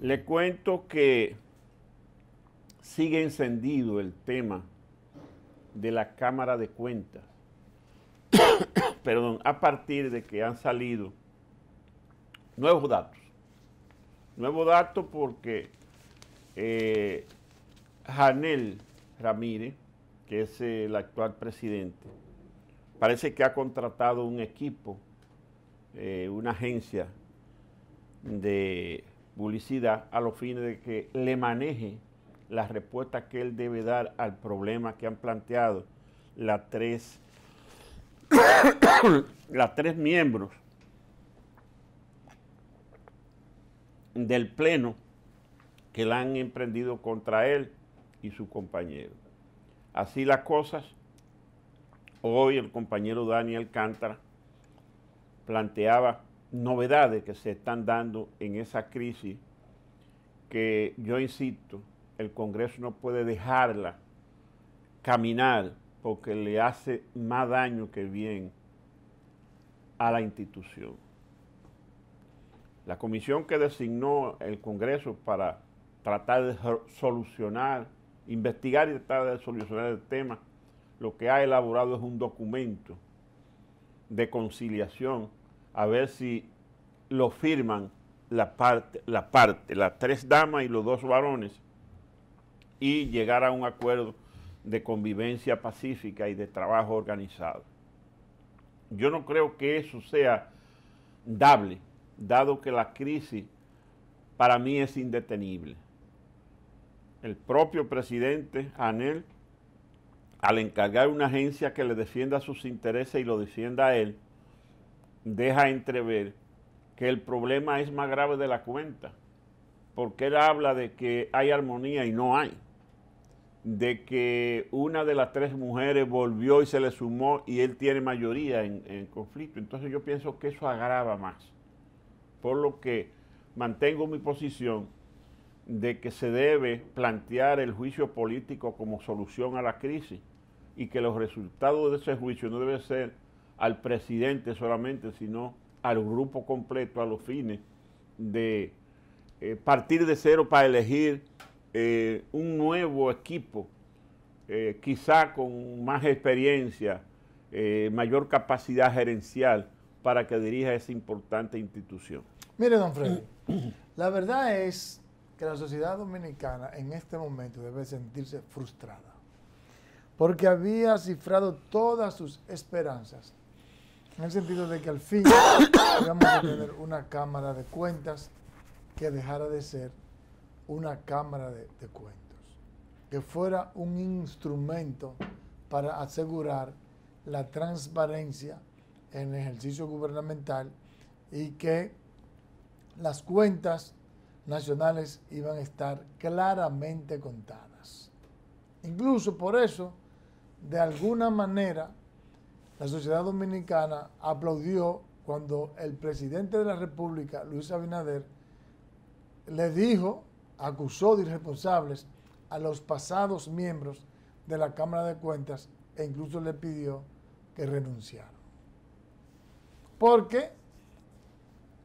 Le cuento que sigue encendido el tema de la Cámara de Cuentas, perdón, a partir de que han salido nuevos datos. Nuevos datos porque eh, Janel Ramírez, que es el actual presidente, parece que ha contratado un equipo, eh, una agencia de publicidad a los fines de que le maneje la respuesta que él debe dar al problema que han planteado las tres, las tres miembros del Pleno que la han emprendido contra él y su compañero. Así las cosas, hoy el compañero Daniel Cántara planteaba novedades que se están dando en esa crisis que yo insisto, el Congreso no puede dejarla caminar porque le hace más daño que bien a la institución. La comisión que designó el Congreso para tratar de solucionar, investigar y tratar de solucionar el tema, lo que ha elaborado es un documento de conciliación a ver si lo firman la parte, las tres damas y los dos varones, y llegar a un acuerdo de convivencia pacífica y de trabajo organizado. Yo no creo que eso sea dable, dado que la crisis para mí es indetenible. El propio presidente Anel, al encargar una agencia que le defienda sus intereses y lo defienda a él, deja entrever que el problema es más grave de la cuenta, porque él habla de que hay armonía y no hay, de que una de las tres mujeres volvió y se le sumó y él tiene mayoría en, conflicto. Entonces yo pienso que eso agrava más, por lo que mantengo mi posición de que se debe plantear el juicio político como solución a la crisis y que los resultados de ese juicio no deben ser al presidente solamente, sino al grupo completo a los fines de eh, partir de cero para elegir eh, un nuevo equipo, eh, quizá con más experiencia, mayor capacidad gerencial para que dirija esa importante institución. Mire, don Freddy, la verdad es que la sociedad dominicana en este momento debe sentirse frustrada, porque había cifrado todas sus esperanzas en el sentido de que al fin íbamos a tener una cámara de cuentas que dejara de ser una cámara de, de cuentos, que fuera un instrumento para asegurar la transparencia en el ejercicio gubernamental y que las cuentas nacionales iban a estar claramente contadas. Incluso por eso, de alguna manera, la sociedad dominicana aplaudió cuando el presidente de la República, Luis Abinader, le dijo, acusó de irresponsables a los pasados miembros de la Cámara de Cuentas e incluso le pidió que renunciaran. Porque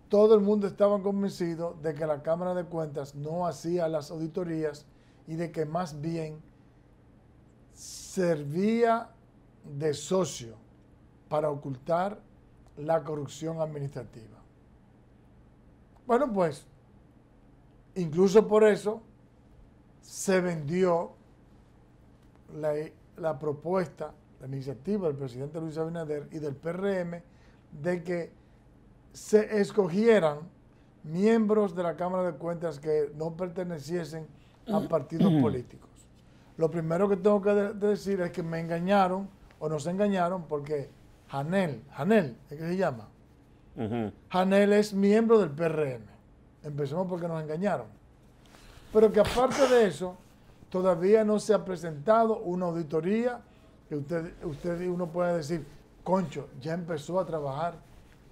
todo el mundo estaba convencido de que la Cámara de Cuentas no hacía las auditorías y de que más bien servía de socio para ocultar la corrupción administrativa. Bueno, pues, incluso por eso se vendió la, propuesta, la iniciativa del presidente Luis Abinader y del PRM de que se escogieran miembros de la Cámara de Cuentas que no perteneciesen a partidos políticos. Lo primero que tengo que decir es que me engañaron o nos engañaron porque Janel, Janel, qué se llama? Janel es miembro del PRM. Empezamos porque nos engañaron. Pero que aparte de eso, todavía no se ha presentado una auditoría que usted, usted uno puede decir, concho, ya empezó a trabajar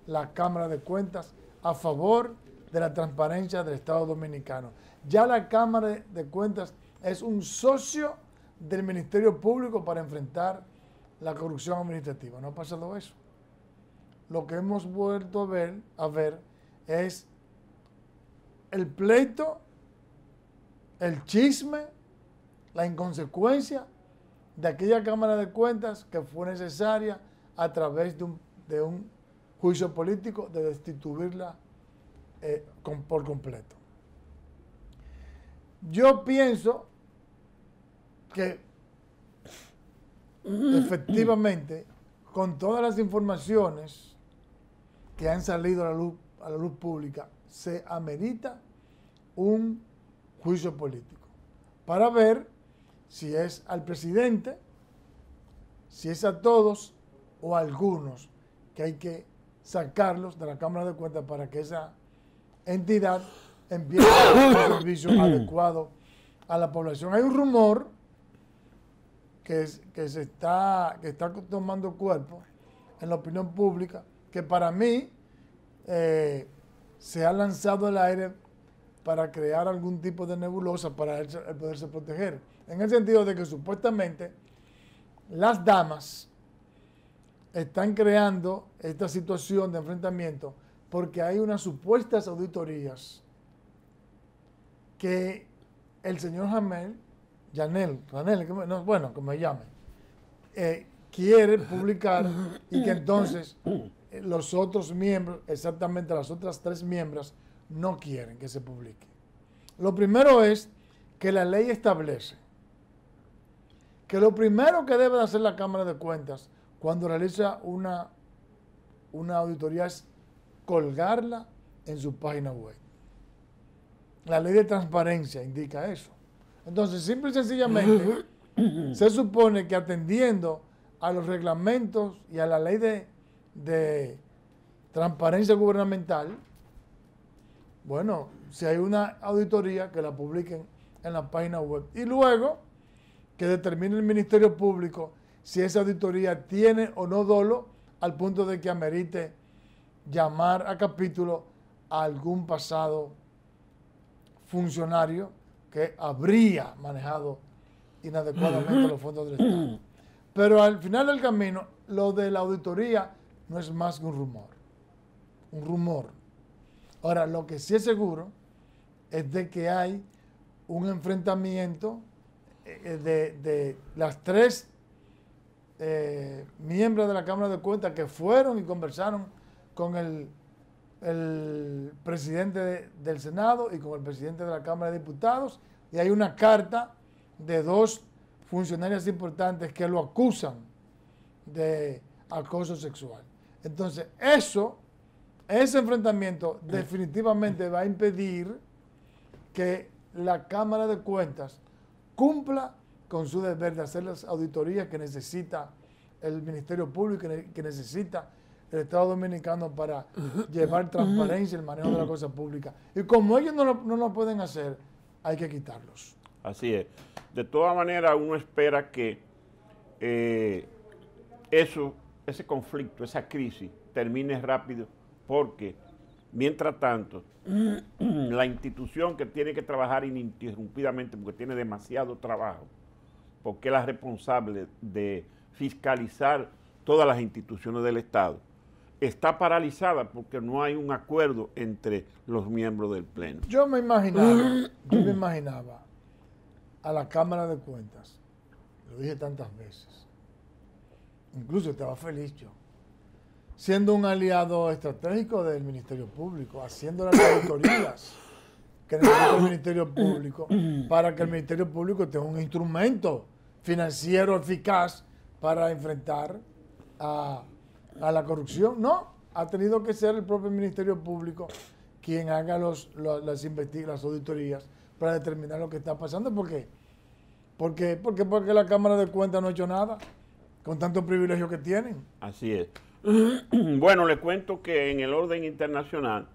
la Cámara de Cuentas a favor de la transparencia del Estado Dominicano. Ya la Cámara de Cuentas es un socio del Ministerio Público para enfrentar la corrupción administrativa. No ha pasado eso. Lo que hemos vuelto a ver, a ver es el pleito, el chisme, la inconsecuencia de aquella Cámara de Cuentas que fue necesaria a través de un, juicio político de destituirla eh, por completo. Yo pienso que efectivamente, con todas las informaciones que han salido a la luz, a la luz pública, se amerita un juicio político para ver si es al presidente, si es a todos o a algunos que hay que sacarlos de la Cámara de Cuentas para que esa entidad empiece a un servicio adecuado a la población. Hay un rumor que, se está, está tomando cuerpo en la opinión pública, que para mí eh, se ha lanzado al aire para crear algún tipo de nebulosa para poderse proteger. En el sentido de que supuestamente las damas están creando esta situación de enfrentamiento porque hay unas supuestas auditorías que el señor Jamel Janel, Janel bueno, como me llame, eh, quiere publicar y que entonces eh, los otros miembros, exactamente las otras tres miembros, no quieren que se publique. Lo primero es que la ley establece que lo primero que debe hacer la Cámara de Cuentas cuando realiza una, una auditoría es colgarla en su página web. La ley de transparencia indica eso. Entonces, simple y sencillamente, se supone que atendiendo a los reglamentos y a la ley de, transparencia gubernamental, bueno, si hay una auditoría, que la publiquen en la página web. Y luego, que determine el Ministerio Público si esa auditoría tiene o no dolo al punto de que amerite llamar a capítulo a algún pasado funcionario que habría manejado inadecuadamente los fondos del Estado. Pero al final del camino, lo de la auditoría no es más que un rumor. Un rumor. Ahora, lo que sí es seguro es de que hay un enfrentamiento eh, de, las tres eh, miembros de la Cámara de Cuentas que fueron y conversaron con el el presidente del Senado y con el presidente de la Cámara de Diputados. Y hay una carta de dos funcionarios importantes que lo acusan de acoso sexual. Entonces, eso, ese enfrentamiento definitivamente va a impedir que la Cámara de Cuentas cumpla con su deber de hacer las auditorías que necesita el Ministerio Público, que necesita el Estado Dominicano para llevar transparencia el manejo de la cosa pública. Y como ellos no lo, pueden hacer, hay que quitarlos. Así es. De todas maneras, uno espera que eh, eso, ese conflicto, esa crisis, termine rápido, porque mientras tanto, la institución que tiene que trabajar ininterrumpidamente, porque tiene demasiado trabajo, porque es la responsable de fiscalizar todas las instituciones del Estado, está paralizada porque no hay un acuerdo entre los miembros del Pleno. Yo me imaginaba, yo me imaginaba a la Cámara de Cuentas, lo dije tantas veces, incluso estaba feliz yo, siendo un aliado estratégico del Ministerio Público, haciendo las auditorías que necesita el Ministerio Público para que el Ministerio Público tenga un instrumento financiero eficaz para enfrentar a a la corrupción, no. Ha tenido que ser el propio Ministerio Público quien haga los, las, auditorías para determinar lo que está pasando. ¿Por qué? Porque, porque, porque la Cámara de Cuentas no ha hecho nada con tanto privilegio que tienen. Así es. Bueno, le cuento que en el orden internacional,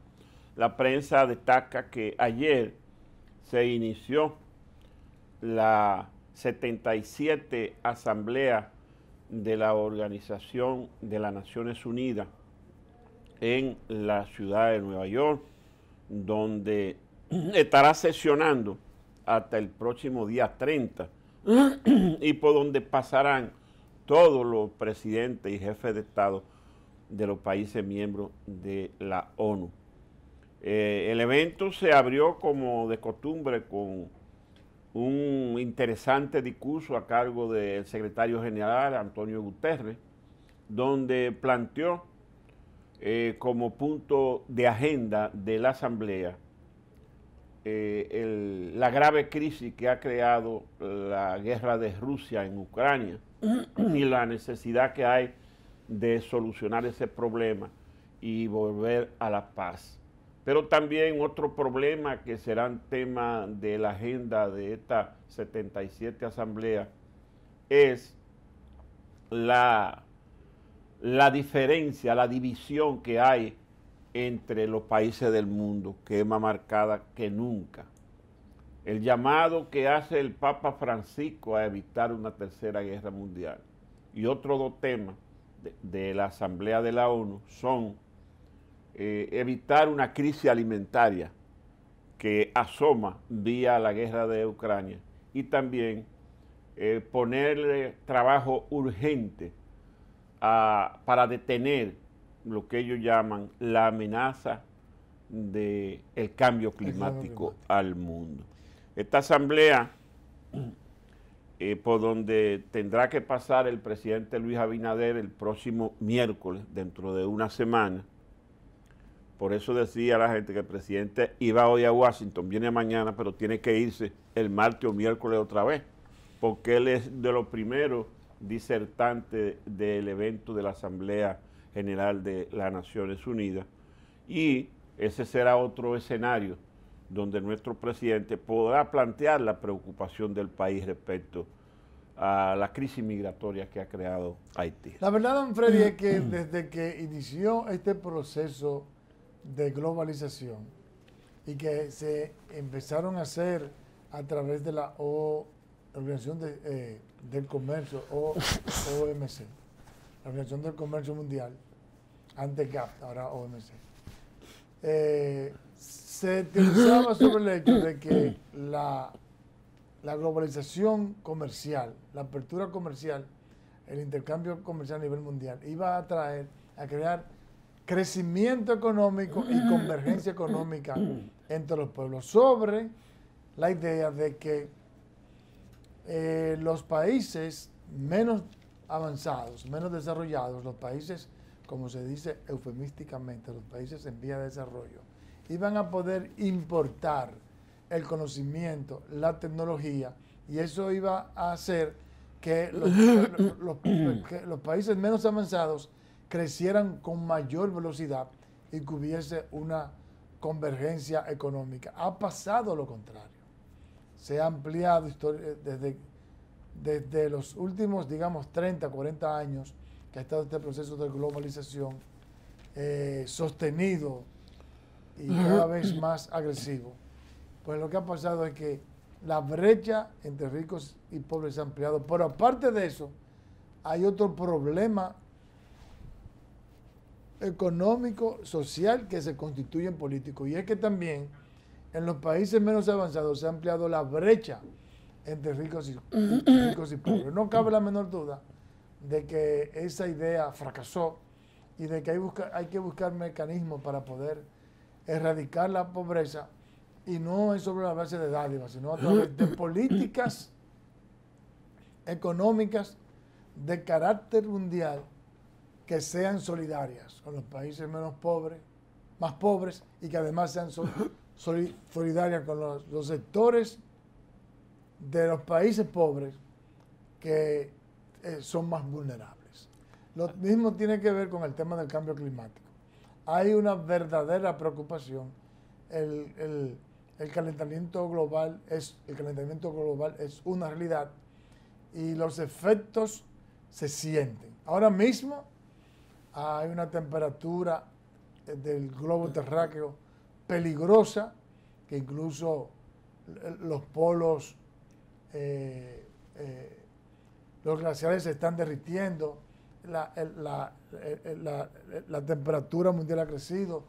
la prensa destaca que ayer se inició la 77 Asamblea de la Organización de las Naciones Unidas en la ciudad de Nueva York, donde estará sesionando hasta el próximo día 30 y por donde pasarán todos los presidentes y jefes de Estado de los países miembros de la ONU. Eh, el evento se abrió como de costumbre con un interesante discurso a cargo del secretario general Antonio Guterres, donde planteó eh, como punto de agenda de la Asamblea eh, la grave crisis que ha creado la guerra de Rusia en Ucrania y la necesidad que hay de solucionar ese problema y volver a la paz. Pero también otro problema que será tema de la agenda de esta 77 asamblea es la, la diferencia, la división que hay entre los países del mundo, que es más marcada que nunca. El llamado que hace el Papa Francisco a evitar una tercera guerra mundial. Y otro dos temas de la Asamblea de la ONU son eh, evitar una crisis alimentaria que asoma vía la guerra de Ucrania y también eh, ponerle trabajo urgente para detener lo que ellos llaman la amenaza del cambio climático al mundo. Esta asamblea, eh, por donde tendrá que pasar el presidente Luis Abinader el próximo miércoles, dentro de una semana, por eso decía la gente que el presidente iba hoy a Washington, viene mañana, pero tiene que irse el martes o miércoles otra vez, porque él es de los primeros disertantes del evento de la Asamblea General de las Naciones Unidas. Y ese será otro escenario donde nuestro presidente podrá plantear la preocupación del país respecto a la crisis migratoria que ha creado Haití. La verdad, don Freddy, es que desde que inició este proceso de globalización y que se empezaron a hacer a través de la Organización eh, del Comercio, o, OMC, la Organización del Comercio Mundial, antes GAP, ahora OMC. Eh, se pensaba sobre el hecho de que la, la globalización comercial, la apertura comercial, el intercambio comercial a nivel mundial, iba a traer, a crear crecimiento económico y mm. convergencia económica entre los pueblos, sobre la idea de que eh, los países menos avanzados, menos desarrollados, los países, como se dice eufemísticamente, los países en vía de desarrollo, iban a poder importar el conocimiento, la tecnología, y eso iba a hacer que los países menos avanzados crecieran con mayor velocidad y que hubiese una convergencia económica. Ha pasado lo contrario. Se ha ampliado eh, desde, desde los últimos, digamos, 30, 40 años que ha estado este proceso de globalización eh, sostenido y cada vez más agresivo. Pues lo que ha pasado es que la brecha entre ricos y pobres se ha ampliado. Pero aparte de eso, hay otro problema económico, social que se constituye en político Y es que también en los países menos avanzados se ha ampliado la brecha entre ricos y, pobres. No cabe la menor duda de que esa idea fracasó y de que hay, hay que buscar mecanismos para poder erradicar la pobreza y no es sobre la base de dádivas, sino a través de políticas económicas de carácter mundial que sean solidarias con los países menos pobres, más pobres y que además sean solidarias con los, sectores de los países pobres que eh, son más vulnerables. Lo ah. mismo tiene que ver con el tema del cambio climático. Hay una verdadera preocupación. El, calentamiento global es el calentamiento global es una realidad y los efectos se sienten. Ahora mismo hay una temperatura eh, del globo terráqueo peligrosa, que incluso eh, los polos, eh, los glaciares se están derritiendo, la, temperatura mundial ha crecido,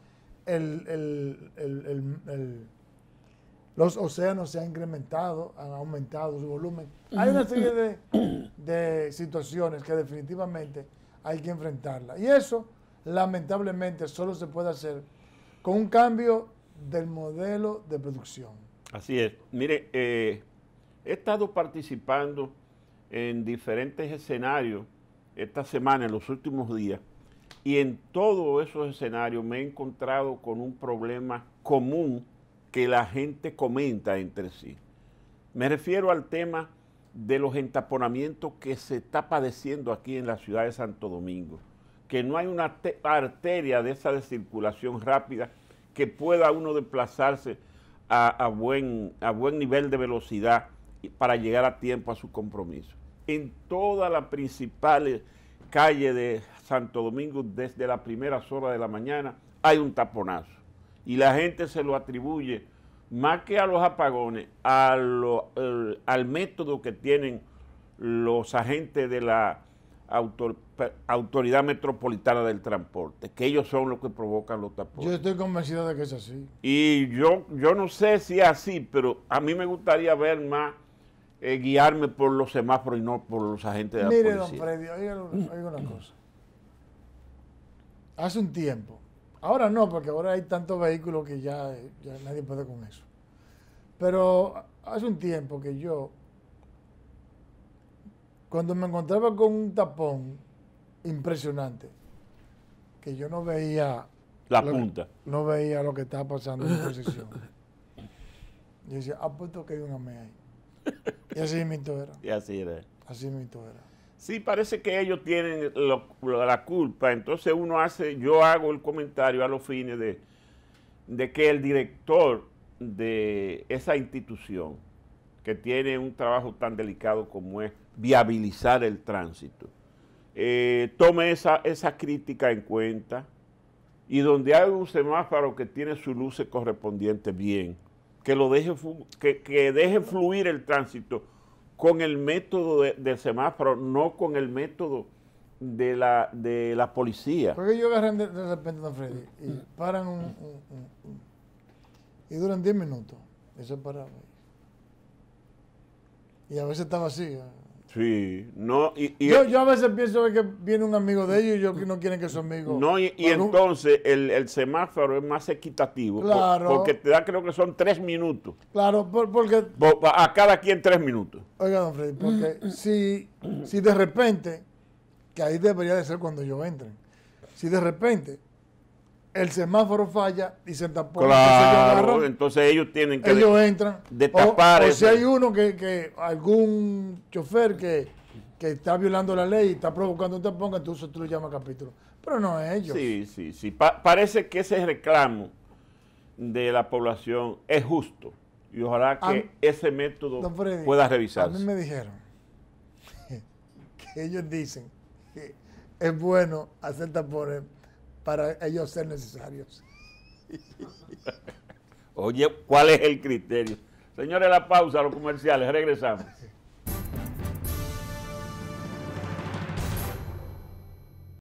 los océanos se han incrementado, han aumentado su volumen. Hay una serie de, de situaciones que definitivamente hay que enfrentarla. Y eso, lamentablemente, solo se puede hacer con un cambio del modelo de producción. Así es. Mire, eh, he estado participando en diferentes escenarios esta semana, en los últimos días, y en todos esos escenarios me he encontrado con un problema común que la gente comenta entre sí. Me refiero al tema de los entaponamientos que se está padeciendo aquí en la ciudad de Santo Domingo, que no hay una arteria de esa de circulación rápida que pueda uno desplazarse a, buen, a buen nivel de velocidad para llegar a tiempo a su compromiso. En todas las principales calles de Santo Domingo, desde las primeras horas de la mañana, hay un taponazo. Y la gente se lo atribuye más que a los apagones, a eh, al, método que tienen los agentes de la Autoridad Metropolitana del Transporte, que ellos son los que provocan los tapones. Yo estoy convencido de que es así. Y yo, yo no sé si es así, pero a mí me gustaría ver más, eh, guiarme por los semáforos y no por los agentes de la policía. Mire, don Freddy, oiga una cosa. Hace un tiempo, Ahora no, porque ahora hay tantos vehículos que ya, nadie puede con eso. Pero hace un tiempo que yo, cuando me encontraba con un tapón impresionante, que yo no veía... La punta. no veía lo que estaba pasando en posición. Yo decía, apuesto ah, pues que hay una mea ahí. Y así mi era. Y así era. Así mi era sí parece que ellos tienen la culpa, entonces uno hace, yo hago el comentario a los fines de, que el director de esa institución que tiene un trabajo tan delicado como es viabilizar el tránsito, eh, tome esa, esa crítica en cuenta y donde hay un semáforo que tiene su luces correspondiente bien, que lo deje, que, que deje fluir el tránsito con el método del semáforo, no con el método de la, de la policía. Porque ellos agarran de, repente, don Freddy, y paran un, y duran 10 minutos. Eso es para Y a veces estaba así. Sí, no, y, yo, a veces pienso que viene un amigo de ellos y yo que no quieren que su amigo. No, y, entonces el, semáforo es más equitativo. Claro. porque te da, creo que son tres minutos. Claro, porque. a cada quien tres minutos. Oiga, don Freddy, porque si, de repente, que ahí debería de ser cuando yo entre, si de repente el semáforo falla y se tapó. Claro, entonces, entonces ellos tienen que ellos de, entran, O, si hay uno que, algún chofer que, está violando la ley y está provocando un tapón, entonces tú lo llamas capítulo. Pero no es ellos. Sí, sí, sí. parece que ese reclamo de la población es justo y ojalá que ese método pueda revisarse. A mí me dijeron que ellos dicen que es bueno hacer tapones para ellos ser necesarios. Oye, ¿cuál es el criterio? Señores, la pausa, los comerciales, regresamos.